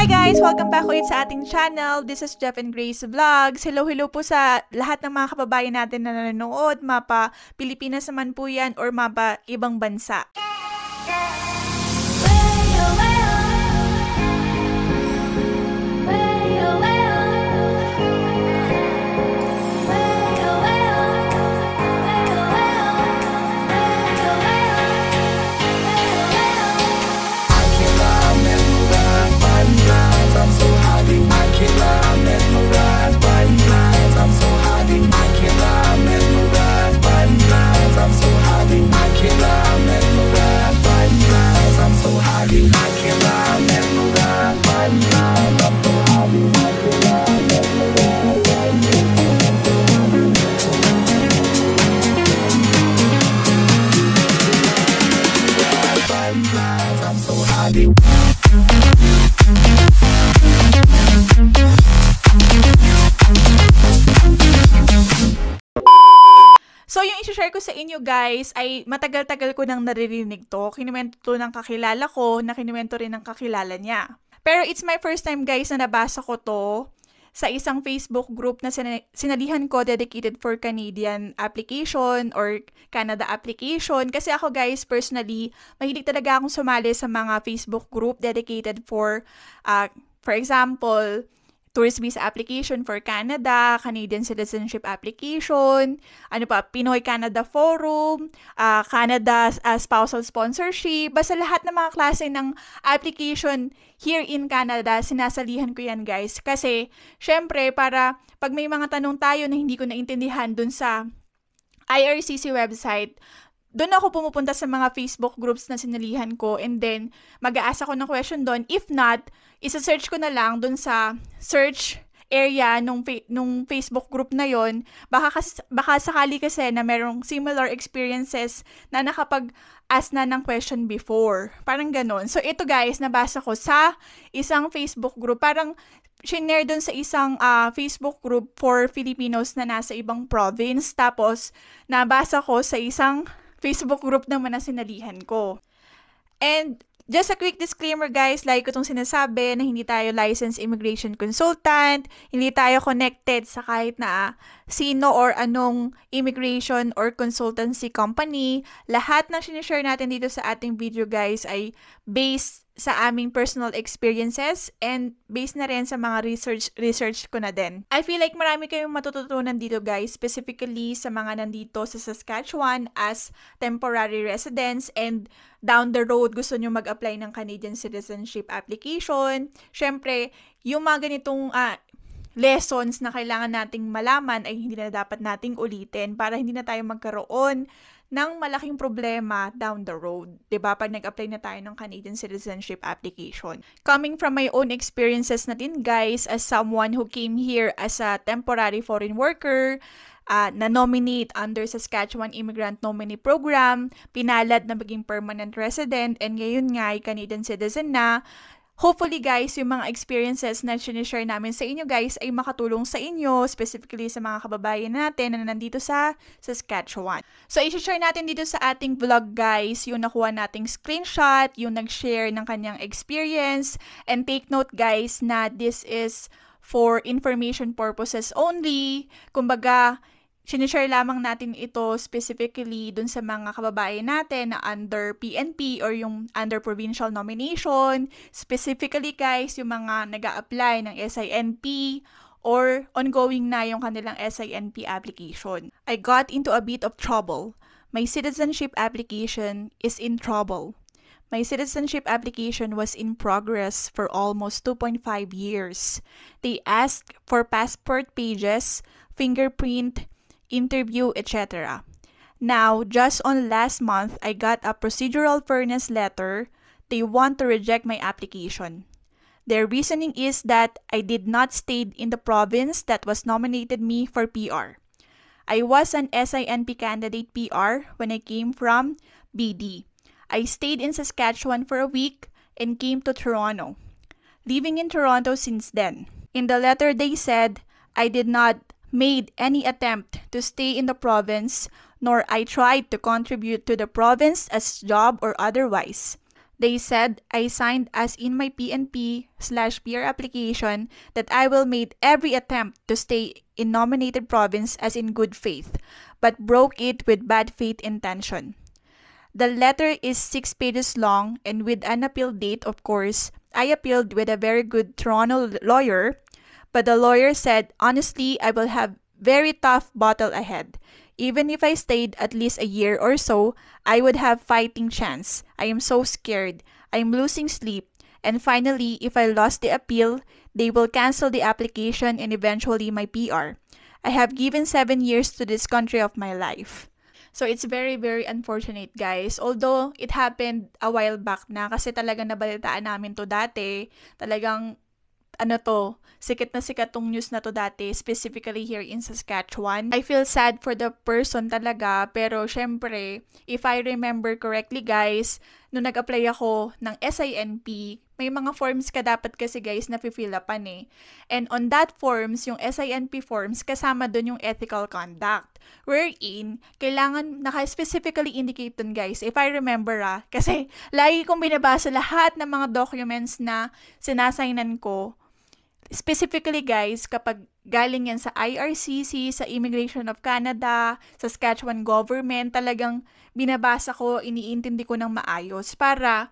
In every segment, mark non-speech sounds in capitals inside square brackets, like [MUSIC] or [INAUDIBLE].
Hi guys! Welcome back ulit sa ating channel. This is Jeff and Grace Vlogs. Hello, hello po sa lahat ng mga kababayan natin na nanonood, mapa Pilipinas naman po yan or mapa ibang bansa. inyo guys ay matagal-tagal ko nang naririnig to. Kinuwento to ng kakilala ko na kinuwento rin ng kakilala niya. Pero it's my first time guys na nabasa ko to sa isang Facebook group na sin- sinalihan ko dedicated for Canadian application or Canada application. Kasi ako guys, personally, mahilig talaga akong sumali sa mga Facebook group dedicated for, uh, for example, tourist visa application for Canada, Canadian citizenship application, ano pa, Pinoy-Canada Forum, uh, Canada uh, spousal sponsorship, basta lahat ng mga klase ng application here in Canada, sinasalihan ko yan guys. Kasi, syempre, para pag may mga tanong tayo na hindi ko naintindihan dun sa IRCC website, doon ako pumupunta sa mga Facebook groups na sinalihan ko and then mag-aasa ko ng question doon. If not, isa-search ko na lang doon sa search area nung fa- nung Facebook group na yon baka kas- baka sakali kasi na merong similar experiences na nakapag ask na ng question before parang ganun so ito guys nabasa ko sa isang Facebook group parang shinare doon sa isang uh, Facebook group for Filipinos na nasa ibang province tapos nabasa ko sa isang Facebook group naman na sinalihan ko. And Just a quick disclaimer guys, like ko itong sinasabi na hindi tayo licensed immigration consultant, hindi tayo connected sa kahit na sino or anong immigration or consultancy company. Lahat ng sinishare natin dito sa ating video guys ay based sa aming personal experiences and based na rin sa mga research research ko na din. I feel like marami kayong matututunan dito guys, specifically sa mga nandito sa Saskatchewan as temporary residents and down the road gusto nyo mag-apply ng Canadian citizenship application. Syempre, yung mga ganitong uh, lessons na kailangan nating malaman ay hindi na dapat nating ulitin para hindi na tayo magkaroon ng malaking problema down the road, 'di ba? Pag nag-apply na tayo ng Canadian citizenship application. Coming from my own experiences na din, guys, as someone who came here as a temporary foreign worker, uh, na-nominate under Saskatchewan Immigrant Nominee Program, pinalad na maging permanent resident, and ngayon nga ay Canadian citizen na, Hopefully guys, yung mga experiences na sinishare namin sa inyo guys ay makatulong sa inyo, specifically sa mga kababayan natin na nandito sa Saskatchewan. So, isishare natin dito sa ating vlog guys, yung nakuha nating screenshot, yung nag-share ng kanyang experience, and take note guys na this is for information purposes only. Kumbaga, sinishare lamang natin ito specifically dun sa mga kababayan natin na under PNP or yung under provincial nomination. Specifically guys, yung mga nag apply ng SINP or ongoing na yung kanilang SINP application. I got into a bit of trouble. My citizenship application is in trouble. My citizenship application was in progress for almost 2.5 years. They asked for passport pages, fingerprint, interview, etc. Now, just on last month, I got a procedural fairness letter. They want to reject my application. Their reasoning is that I did not stay in the province that was nominated me for PR. I was an SINP candidate PR when I came from BD. I stayed in Saskatchewan for a week and came to Toronto, living in Toronto since then. In the letter, they said I did not made any attempt to stay in the province, nor I tried to contribute to the province as job or otherwise. They said I signed as in my PNP slash peer application that I will made every attempt to stay in nominated province as in good faith, but broke it with bad faith intention. The letter is six pages long and with an appeal date, of course. I appealed with a very good Toronto lawyer but the lawyer said, honestly, I will have very tough battle ahead. Even if I stayed at least a year or so, I would have fighting chance. I am so scared. I am losing sleep. And finally, if I lost the appeal, they will cancel the application and eventually my PR. I have given seven years to this country of my life. So it's very very unfortunate guys. Although it happened a while back na kasi talaga nabalitaan namin to dati, talagang ano to, sikat na sikat tong news na to dati, specifically here in Saskatchewan. I feel sad for the person talaga, pero syempre, if I remember correctly guys, nung nag-apply ako ng SINP, may mga forms ka dapat kasi guys na fill upan eh. And on that forms, yung SINP forms, kasama dun yung ethical conduct. Wherein, kailangan naka-specifically indicate dun guys, if I remember ah. Kasi lagi kong binabasa lahat ng mga documents na sinasignan ko Specifically guys, kapag galing yan sa IRCC, sa Immigration of Canada, sa Saskatchewan government, talagang binabasa ko, iniintindi ko ng maayos para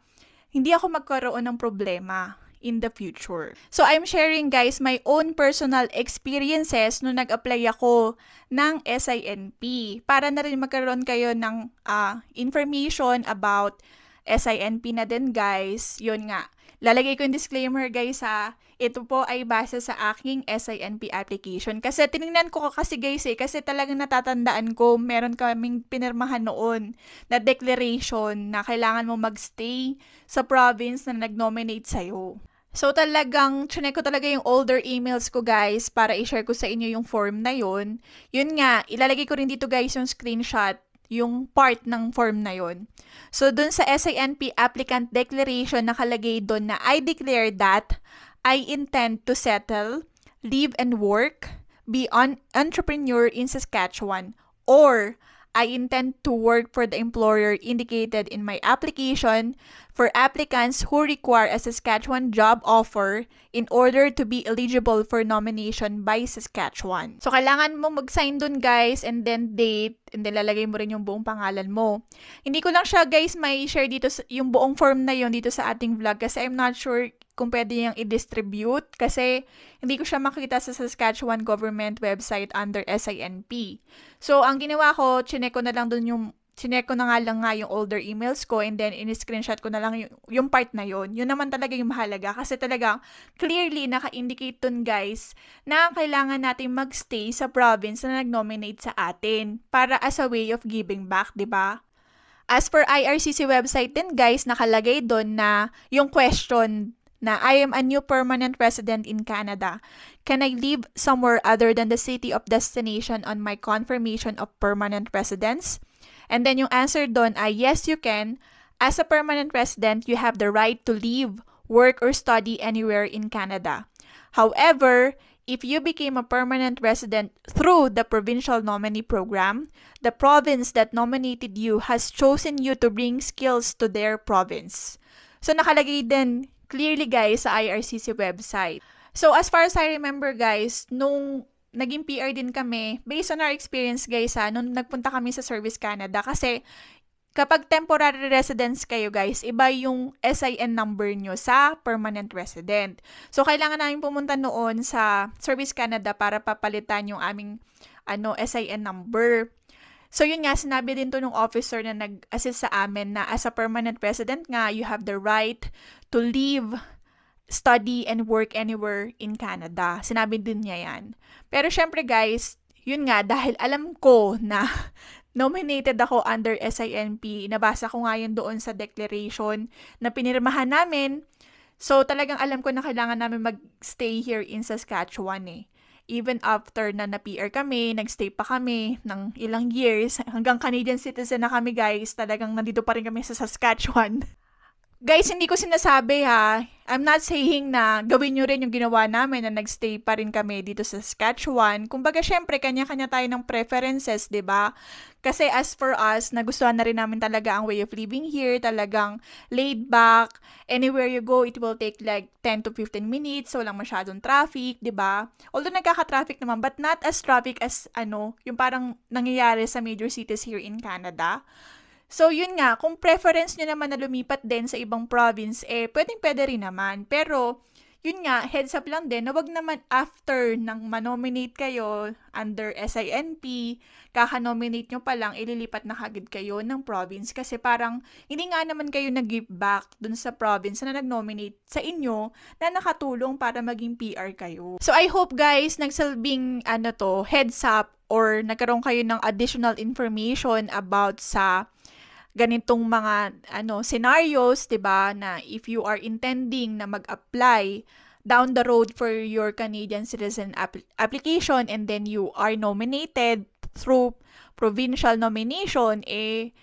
hindi ako magkaroon ng problema in the future. So I'm sharing guys my own personal experiences nung nag-apply ako ng SINP para na rin magkaroon kayo ng uh, information about SINP na din guys. Yun nga. Lalagay ko yung disclaimer guys ha. Ito po ay base sa aking SINP application. Kasi tiningnan ko kasi guys eh, kasi talagang natatandaan ko, meron kaming pinirmahan noon na declaration na kailangan mo magstay sa province na nag-nominate sa'yo. So talagang, chine ko talaga yung older emails ko guys para i-share ko sa inyo yung form na yun. Yun nga, ilalagay ko rin dito guys yung screenshot yung part ng form na yon. So, dun sa SINP applicant declaration, nakalagay dun na I declare that I intend to settle, live and work, be an entrepreneur in Saskatchewan, or I intend to work for the employer indicated in my application for applicants who require a Saskatchewan job offer in order to be eligible for nomination by Saskatchewan. So, kailangan mo mag-sign dun, guys, and then date, and then lalagay mo rin yung buong pangalan mo. Hindi ko lang siya, guys, may share dito yung buong form na yon dito sa ating vlog kasi I'm not sure kung pwede niyang i-distribute kasi hindi ko siya makita sa Saskatchewan government website under SINP. So, ang ginawa ko, chinek ko na lang dun yung chinek ko na nga lang nga yung older emails ko and then in-screenshot ko na lang yung, yung part na yon. Yun naman talaga yung mahalaga kasi talaga clearly naka-indicate dun guys na kailangan natin magstay sa province na nag-nominate sa atin para as a way of giving back, 'di ba? As per IRCC website din guys, nakalagay doon na yung question na I am a new permanent resident in Canada. Can I live somewhere other than the city of destination on my confirmation of permanent residence? And then yung answer doon ay yes, you can. As a permanent resident, you have the right to live, work, or study anywhere in Canada. However, if you became a permanent resident through the provincial nominee program, the province that nominated you has chosen you to bring skills to their province. So nakalagay din clearly guys sa IRCC website. So as far as I remember guys, nung naging PR din kami, based on our experience guys ha, ah, nung nagpunta kami sa Service Canada kasi kapag temporary residence kayo guys, iba yung SIN number nyo sa permanent resident. So, kailangan namin pumunta noon sa Service Canada para papalitan yung aming ano, SIN number. So, yun nga, sinabi din to nung officer na nag-assist sa amin na as a permanent resident nga, you have the right to live, study, and work anywhere in Canada. Sinabi din niya yan. Pero syempre guys, yun nga, [LAUGHS] dahil alam ko na nominated ako under SINP, nabasa ko nga yun doon sa declaration na pinirmahan namin. So talagang alam ko na kailangan namin mag-stay here in Saskatchewan eh even after na na-PR kami, nagstay pa kami ng ilang years, hanggang Canadian citizen na kami guys, talagang nandito pa rin kami sa Saskatchewan. [LAUGHS] Guys, hindi ko sinasabi ha. I'm not saying na gawin nyo rin yung ginawa namin na nagstay pa rin kami dito sa Sketch Saskatchewan. Kumbaga, syempre, kanya-kanya tayo ng preferences, ba diba? Kasi as for us, nagustuhan na rin namin talaga ang way of living here. Talagang laid back. Anywhere you go, it will take like 10 to 15 minutes. So, walang masyadong traffic, ba diba? Although nagkaka-traffic naman, but not as traffic as ano, yung parang nangyayari sa major cities here in Canada. So, yun nga, kung preference nyo naman na lumipat din sa ibang province, eh, pwedeng pwede rin naman. Pero, yun nga, heads up lang din na wag naman after nang manominate kayo under SINP, kakanominate nyo pa lang, ililipat na kagad kayo ng province kasi parang hindi nga naman kayo nag-give back dun sa province na nag-nominate sa inyo na nakatulong para maging PR kayo. So I hope guys, nagsalbing ano to, heads up or nagkaroon kayo ng additional information about sa ganitong mga ano scenarios, 'di ba, na if you are intending na mag-apply down the road for your Canadian citizen app- application and then you are nominated through provincial nomination, eh,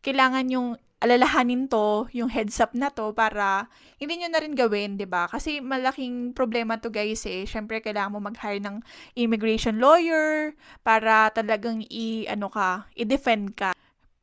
kailangan yung alalahanin to, yung heads up na to para hindi nyo na rin gawin, 'di ba? Kasi malaking problema to guys eh. Syempre kailangan mo mag-hire ng immigration lawyer para talagang i ano ka, i-defend ka.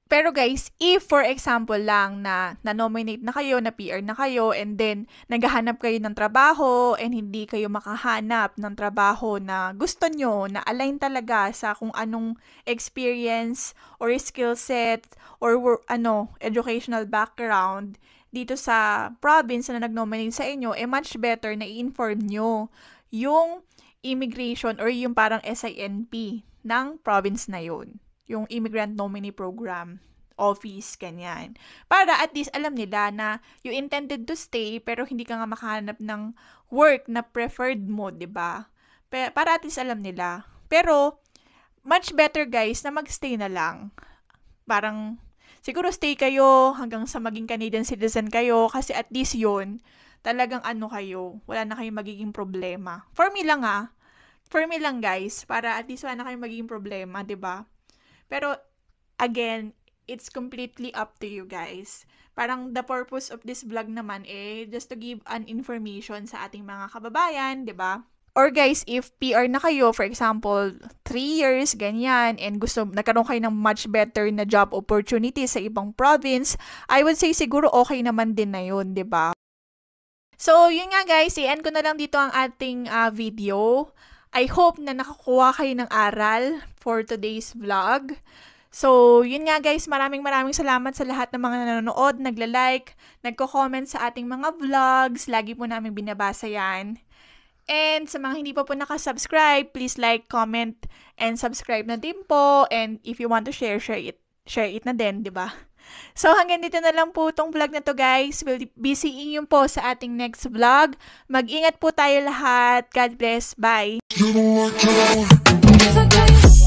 Pero guys, if for example lang na na-nominate na kayo, na PR na kayo, and then naghahanap kayo ng trabaho and hindi kayo makahanap ng trabaho na gusto nyo, na align talaga sa kung anong experience or skill set or ano, educational background dito sa province na nag-nominate sa inyo, eh much better na i-inform nyo yung immigration or yung parang SINP ng province na yun yung immigrant nominee program office, ganyan. Para at least alam nila na you intended to stay pero hindi ka nga makahanap ng work na preferred mo, ba diba? Para at least alam nila. Pero, much better guys na magstay na lang. Parang, siguro stay kayo hanggang sa maging Canadian citizen kayo kasi at least yon talagang ano kayo, wala na kayong magiging problema. For me lang ah, for me lang guys, para at least wala na kayong magiging problema, ba diba? Pero, again, it's completely up to you guys. Parang the purpose of this vlog naman eh, just to give an information sa ating mga kababayan, ba? Diba? Or guys, if PR na kayo, for example, 3 years, ganyan, and gusto, nagkaroon kayo ng much better na job opportunity sa ibang province, I would say siguro okay naman din na yun, ba? Diba? So, yun nga guys, i-end ko na lang dito ang ating uh, video. I hope na nakakuha kayo ng aral for today's vlog. So, yun nga guys, maraming maraming salamat sa lahat ng mga nanonood, nagla-like, nagko-comment sa ating mga vlogs. Lagi po namin binabasa yan. And sa mga hindi pa po nakasubscribe, please like, comment, and subscribe na din po. And if you want to share, share it. Share it na din, di ba? So, hanggang dito na lang po itong vlog na to guys. We'll be seeing you po sa ating next vlog. Mag-ingat po tayo lahat. God bless. Bye!